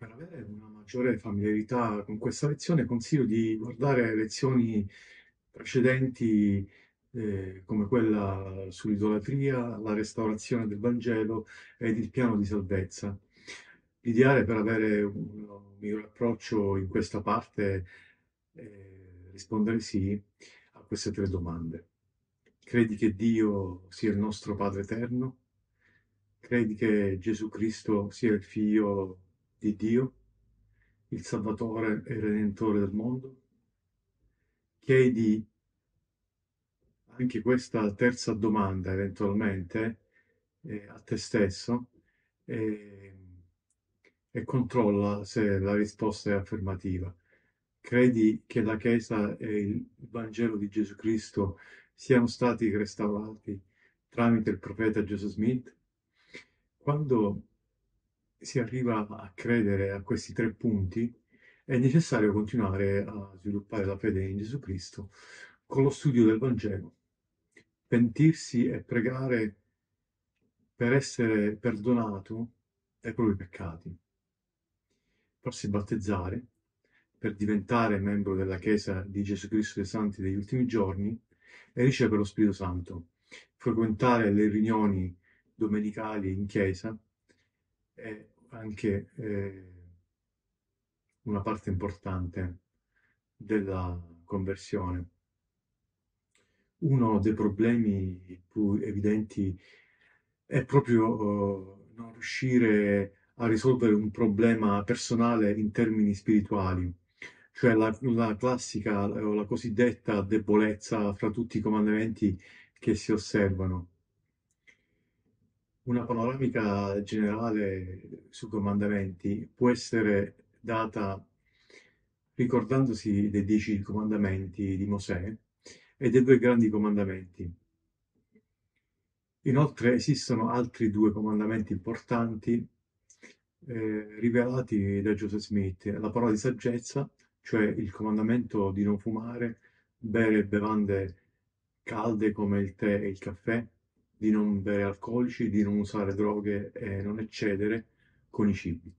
Per avere una maggiore familiarità con questa lezione, consiglio di guardare lezioni precedenti, eh, come quella sull'idolatria, la restaurazione del Vangelo ed il piano di salvezza. L'ideale per avere un, un miglior approccio in questa parte è rispondere sì a queste tre domande. Credi che Dio sia il nostro Padre eterno? Credi che Gesù Cristo sia il Figlio di Dio, il Salvatore e il Redentore del mondo. Chiedi anche questa terza domanda eventualmente eh, a te stesso eh, e controlla se la risposta è affermativa. Credi che la Chiesa e il Vangelo di Gesù Cristo siano stati restaurati tramite il profeta Gesù Smith? Quando si arriva a credere a questi tre punti, è necessario continuare a sviluppare la fede in Gesù Cristo con lo studio del Vangelo, pentirsi e pregare per essere perdonato dai propri peccati, farsi battezzare per diventare membro della Chiesa di Gesù Cristo dei Santi degli ultimi giorni e ricevere lo Spirito Santo, frequentare le riunioni domenicali in Chiesa e anche eh, una parte importante della conversione. Uno dei problemi più evidenti è proprio eh, non riuscire a risolvere un problema personale in termini spirituali, cioè la, la classica eh, o la cosiddetta debolezza fra tutti i comandamenti che si osservano. Una panoramica generale sui comandamenti può essere data ricordandosi dei dieci comandamenti di Mosè e dei due grandi comandamenti. Inoltre esistono altri due comandamenti importanti eh, rivelati da Joseph Smith, la parola di saggezza, cioè il comandamento di non fumare, bere bevande calde come il tè e il caffè, di non bere alcolici, di non usare droghe e non eccedere con i cibi.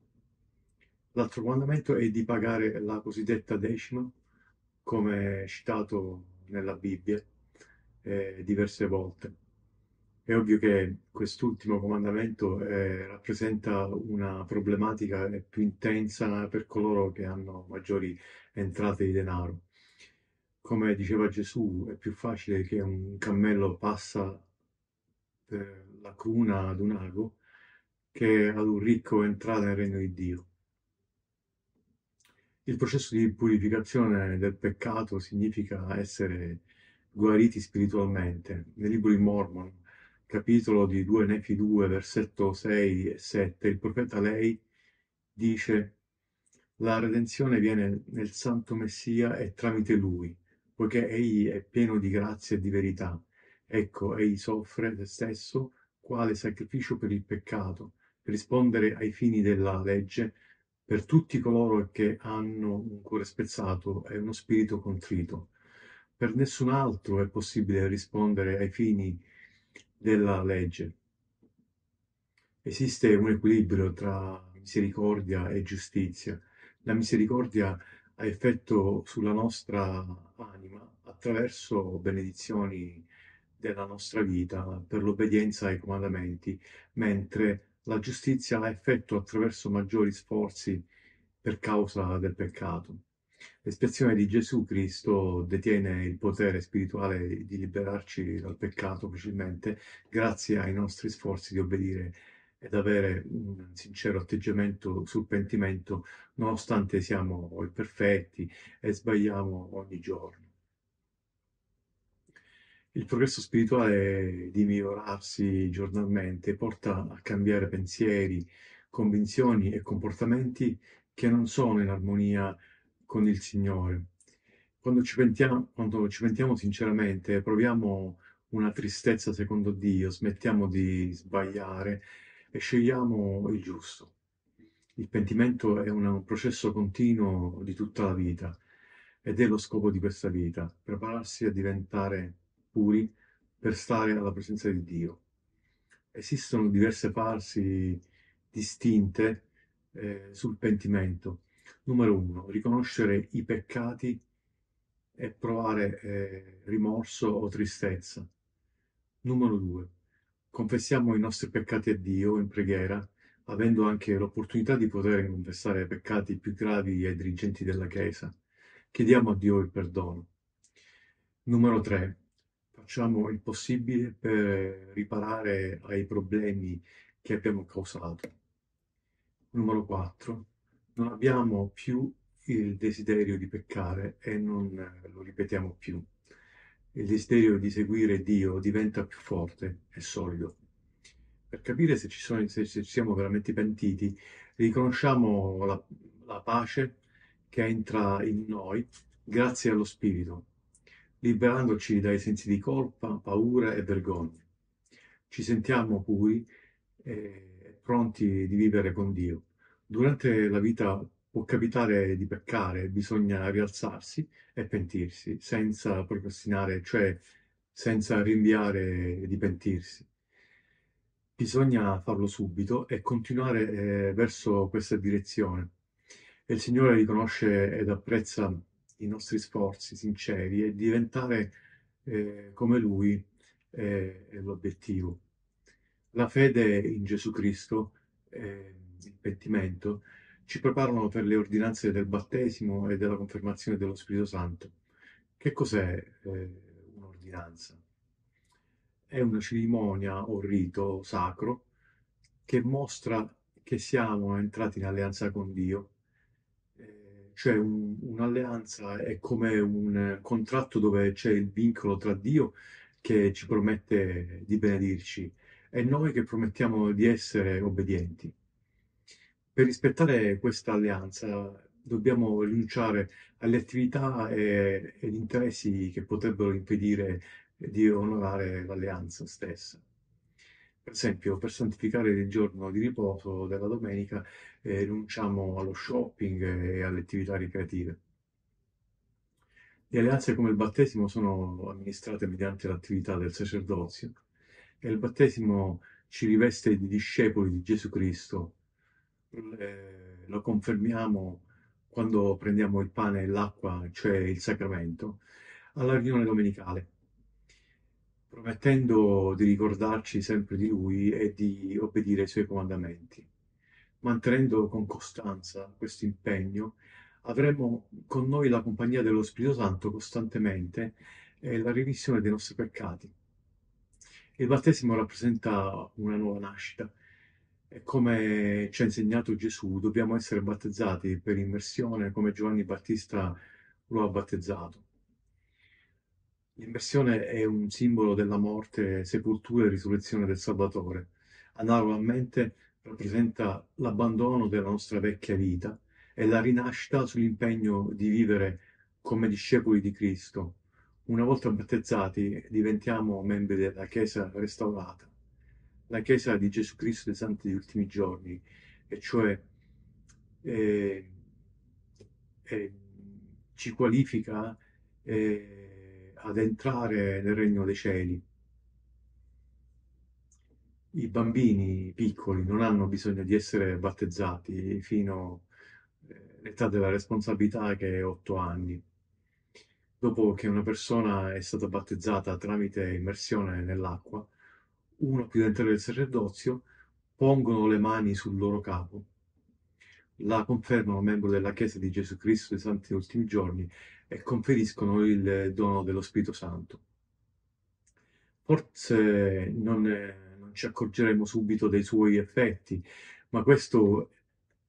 L'altro comandamento è di pagare la cosiddetta decima, come citato nella Bibbia eh, diverse volte. È ovvio che quest'ultimo comandamento eh, rappresenta una problematica più intensa per coloro che hanno maggiori entrate di denaro. Come diceva Gesù, è più facile che un cammello passa la cruna ad un ago che ad un ricco entrare nel regno di Dio. Il processo di purificazione del peccato significa essere guariti spiritualmente. Nel libro di Mormon, capitolo di 2 Nefi 2, versetto 6 e 7, il profeta Lei dice la redenzione viene nel Santo Messia e tramite Lui, poiché Egli è pieno di grazia e di verità Ecco, egli soffre se stesso quale sacrificio per il peccato, per rispondere ai fini della legge, per tutti coloro che hanno un cuore spezzato e uno spirito contrito. Per nessun altro è possibile rispondere ai fini della legge. Esiste un equilibrio tra misericordia e giustizia. La misericordia ha effetto sulla nostra anima attraverso benedizioni della nostra vita per l'obbedienza ai comandamenti, mentre la giustizia la effetto attraverso maggiori sforzi per causa del peccato. L'espiazione di Gesù Cristo detiene il potere spirituale di liberarci dal peccato facilmente grazie ai nostri sforzi di obbedire ed avere un sincero atteggiamento sul pentimento nonostante siamo imperfetti e sbagliamo ogni giorno. Il progresso spirituale di migliorarsi giornalmente porta a cambiare pensieri, convinzioni e comportamenti che non sono in armonia con il Signore. Quando ci pentiamo, quando ci pentiamo sinceramente, proviamo una tristezza secondo Dio, smettiamo di sbagliare e scegliamo il giusto. Il pentimento è un processo continuo di tutta la vita ed è lo scopo di questa vita, prepararsi a diventare puri per stare alla presenza di Dio. Esistono diverse fasi distinte eh, sul pentimento. Numero uno, riconoscere i peccati e provare eh, rimorso o tristezza. Numero due, confessiamo i nostri peccati a Dio in preghiera, avendo anche l'opportunità di poter confessare i peccati più gravi ai dirigenti della Chiesa. Chiediamo a Dio il perdono. Numero tre, facciamo il possibile per riparare ai problemi che abbiamo causato. Numero 4. Non abbiamo più il desiderio di peccare e non lo ripetiamo più. Il desiderio di seguire Dio diventa più forte e solido. Per capire se ci, sono, se ci siamo veramente pentiti, riconosciamo la, la pace che entra in noi grazie allo Spirito liberandoci dai sensi di colpa, paura e vergogna. Ci sentiamo puri e eh, pronti di vivere con Dio. Durante la vita può capitare di peccare, bisogna rialzarsi e pentirsi, senza procrastinare, cioè senza rinviare di pentirsi. Bisogna farlo subito e continuare eh, verso questa direzione. E il Signore riconosce ed apprezza i nostri sforzi sinceri e diventare eh, come Lui eh, è l'obiettivo. La fede in Gesù Cristo, eh, il pentimento, ci preparano per le ordinanze del battesimo e della confermazione dello Spirito Santo. Che cos'è eh, un'ordinanza? È una cerimonia o rito sacro che mostra che siamo entrati in alleanza con Dio cioè un- un'alleanza è come un contratto dove c'è il vincolo tra Dio che ci promette di benedirci e noi che promettiamo di essere obbedienti. Per rispettare questa alleanza dobbiamo rinunciare alle attività e, ed interessi che potrebbero impedire di onorare l'alleanza stessa. Per esempio, per santificare il giorno di riposo della domenica, eh, rinunciamo allo shopping e alle attività ricreative. Le alleanze come il battesimo sono amministrate mediante l'attività del sacerdozio e il battesimo ci riveste di discepoli di Gesù Cristo. Eh, lo confermiamo quando prendiamo il pane e l'acqua, cioè il sacramento, alla riunione domenicale promettendo di ricordarci sempre di Lui e di obbedire ai Suoi comandamenti. Mantenendo con costanza questo impegno, avremo con noi la compagnia dello Spirito Santo costantemente e la remissione dei nostri peccati. Il battesimo rappresenta una nuova nascita e come ci ha insegnato Gesù dobbiamo essere battezzati per immersione come Giovanni Battista lo ha battezzato. L'immersione è un simbolo della morte, sepoltura e risurrezione del Salvatore. Analogamente rappresenta l'abbandono della nostra vecchia vita e la rinascita sull'impegno di vivere come discepoli di Cristo. Una volta battezzati diventiamo membri della Chiesa restaurata, la Chiesa di Gesù Cristo dei Santi degli ultimi giorni, e cioè eh, eh, ci qualifica eh, ad entrare nel regno dei cieli. I bambini piccoli non hanno bisogno di essere battezzati fino eh, all'età della responsabilità che è otto anni. Dopo che una persona è stata battezzata tramite immersione nell'acqua, uno più dentro del sacerdozio pongono le mani sul loro capo la confermano membro della Chiesa di Gesù Cristo dei Santi Ultimi Giorni e conferiscono il dono dello Spirito Santo. Forse non, non ci accorgeremo subito dei suoi effetti, ma questo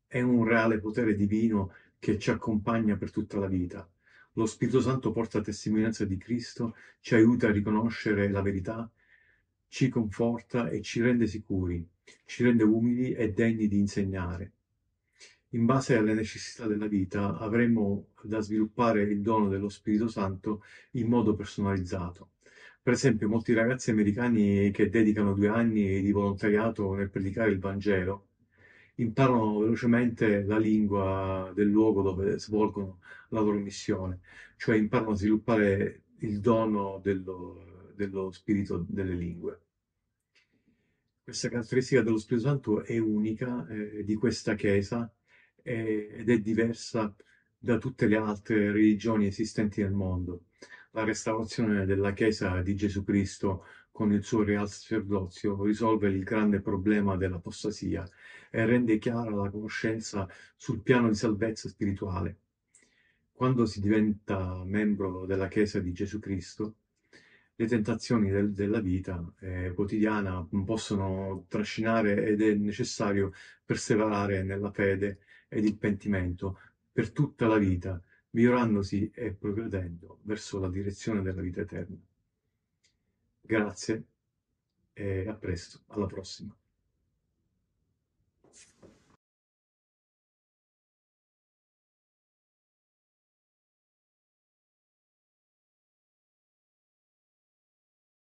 è un reale potere divino che ci accompagna per tutta la vita. Lo Spirito Santo porta testimonianza di Cristo, ci aiuta a riconoscere la verità, ci conforta e ci rende sicuri, ci rende umili e degni di insegnare in base alle necessità della vita avremo da sviluppare il dono dello Spirito Santo in modo personalizzato. Per esempio, molti ragazzi americani che dedicano due anni di volontariato nel predicare il Vangelo imparano velocemente la lingua del luogo dove svolgono la loro missione, cioè imparano a sviluppare il dono dello, dello spirito delle lingue. Questa caratteristica dello Spirito Santo è unica eh, di questa Chiesa eh, ed è diversa da tutte le altre religioni esistenti nel mondo. La restaurazione della Chiesa di Gesù Cristo con il suo real sacerdozio risolve il grande problema dell'apostasia e rende chiara la conoscenza sul piano di salvezza spirituale. Quando si diventa membro della Chiesa di Gesù Cristo, le tentazioni del, della vita eh, quotidiana possono trascinare ed è necessario perseverare nella fede ed il pentimento per tutta la vita, migliorandosi e progredendo verso la direzione della vita eterna. Grazie e a presto, alla prossima.